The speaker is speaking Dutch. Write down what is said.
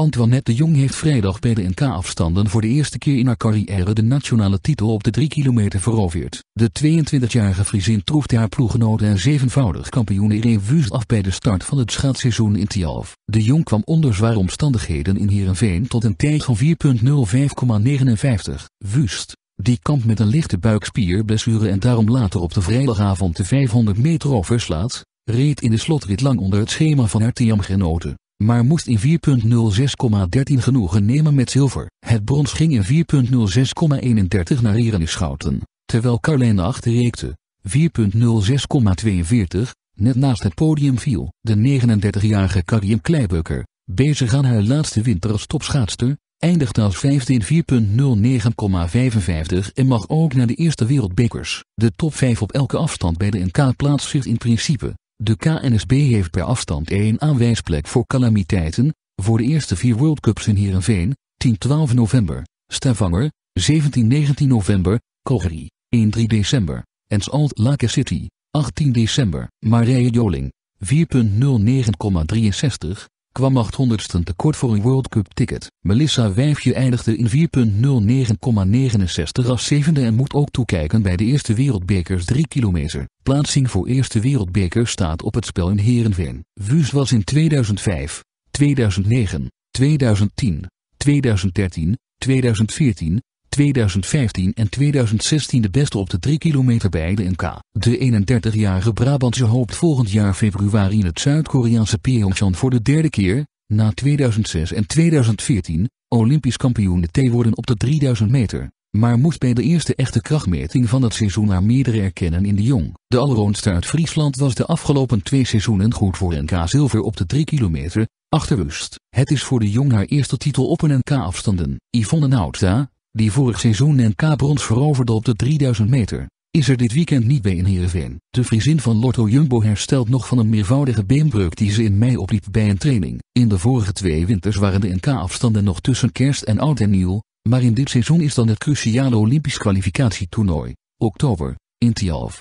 Antoinette de Jong heeft vrijdag bij de NK-afstanden voor de eerste keer in haar carrière de nationale titel op de 3 kilometer veroverd. De 22-jarige Friesin troefde haar ploeggenoten en zevenvoudig kampioen Irene Wust af bij de start van het schaatsseizoen in Tialf. De Jong kwam onder zware omstandigheden in Heerenveen tot een tijd van 4.05,59. Wust, die kamp met een lichte buikspierblessure en daarom later op de vrijdagavond de 500 meter overslaat, reed in de slotrit lang onder het schema van haar teamgenoten maar moest in 4.06,13 genoegen nemen met zilver. Het brons ging in 4.06,31 naar Irene Schouten, terwijl Carlijn reekte. 4.06,42, net naast het podium viel. De 39-jarige Karim Kleibukker, bezig aan haar laatste winter als topschaatster, eindigde als vijfde in 4.09,55 en mag ook naar de eerste wereldbekers. De top 5 op elke afstand bij de NK plaatst zich in principe de KNSB heeft per afstand één aanwijsplek voor calamiteiten, voor de eerste vier World Cups in Heerenveen, 10-12 november, Stavanger, 17-19 november, Calgary, 1-3 december, en Salt Lake City, 18 december. Marije Joling, 4.09,63, kwam 800ste tekort voor een World Cup ticket. Melissa Wijfje eindigde in 4.09,69 als zevende en moet ook toekijken bij de eerste wereldbekers 3 kilometer. Plaatsing voor eerste wereldbeker staat op het spel in Herenveen. Wuus was in 2005, 2009, 2010, 2013, 2014, 2015 en 2016 de beste op de 3 kilometer bij de NK. De 31-jarige Brabantse hoopt volgend jaar februari in het Zuid-Koreaanse Pyeongchang voor de derde keer, na 2006 en 2014, Olympisch kampioen te worden op de 3000 meter maar moet bij de eerste echte krachtmeting van het seizoen haar meerdere erkennen in de jong. De allroondster uit Friesland was de afgelopen twee seizoenen goed voor NK zilver op de 3 kilometer, achter rust. Het is voor de jong haar eerste titel op een NK afstanden. Yvonne Nauta, die vorig seizoen NK brons veroverde op de 3000 meter, is er dit weekend niet bij in Heerenveen. De Friesin van Lotto Jumbo herstelt nog van een meervoudige beenbreuk die ze in mei opliep bij een training. In de vorige twee winters waren de NK-afstanden nog tussen kerst en oud en nieuw, maar in dit seizoen is dan het cruciale Olympisch kwalificatietoernooi, oktober, in Tialf.